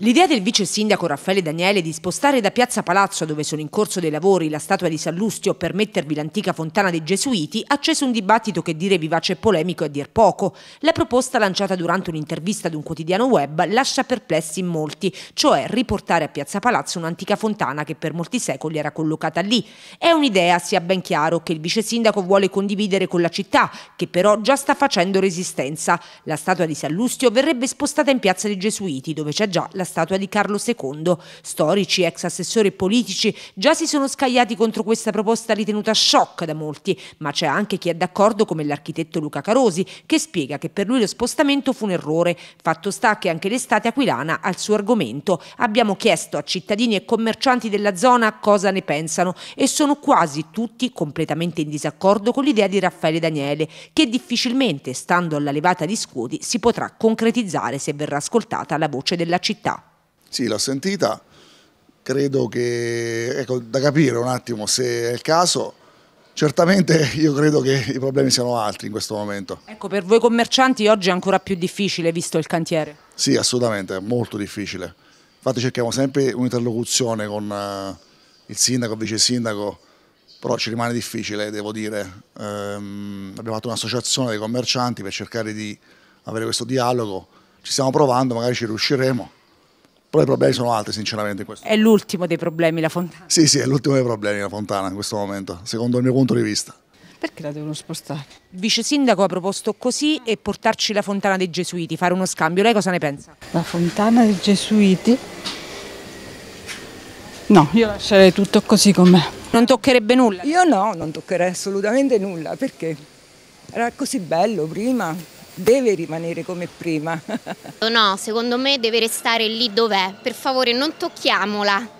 L'idea del vice sindaco Raffaele Daniele di spostare da Piazza Palazzo, dove sono in corso dei lavori, la statua di Sallustio per mettervi l'antica fontana dei Gesuiti ha acceso un dibattito che dire vivace e polemico è dir poco. La proposta lanciata durante un'intervista ad un quotidiano web lascia perplessi in molti, cioè riportare a Piazza Palazzo un'antica fontana che per molti secoli era collocata lì. È un'idea, sia ben chiaro, che il vice sindaco vuole condividere con la città, che però già sta facendo resistenza. La statua di Sallustio verrebbe spostata in Piazza dei Gesuiti, dove c'è già la statua di Carlo II. Storici, ex assessori e politici già si sono scagliati contro questa proposta ritenuta shock da molti, ma c'è anche chi è d'accordo come l'architetto Luca Carosi, che spiega che per lui lo spostamento fu un errore. Fatto sta che anche l'estate aquilana ha il suo argomento. Abbiamo chiesto a cittadini e commercianti della zona cosa ne pensano e sono quasi tutti completamente in disaccordo con l'idea di Raffaele Daniele, che difficilmente, stando alla levata di scudi, si potrà concretizzare se verrà ascoltata la voce della città. Sì, l'ho sentita, credo che, ecco, da capire un attimo se è il caso, certamente io credo che i problemi siano altri in questo momento. Ecco, per voi commercianti oggi è ancora più difficile visto il cantiere? Sì, assolutamente, è molto difficile. Infatti cerchiamo sempre un'interlocuzione con eh, il sindaco, il vice sindaco, però ci rimane difficile, devo dire. Ehm, abbiamo fatto un'associazione dei commercianti per cercare di avere questo dialogo, ci stiamo provando, magari ci riusciremo però i problemi sono altri sinceramente. Questo. È l'ultimo dei problemi la fontana? Sì, sì, è l'ultimo dei problemi la fontana in questo momento, secondo il mio punto di vista. Perché la devono spostare? Il vice sindaco ha proposto così e portarci la fontana dei Gesuiti, fare uno scambio. Lei cosa ne pensa? La fontana dei Gesuiti? No, io lascerei tutto così com'è. Non toccherebbe nulla? Io no, non toccherei assolutamente nulla, perché era così bello prima deve rimanere come prima. no, secondo me deve restare lì dov'è. Per favore non tocchiamola.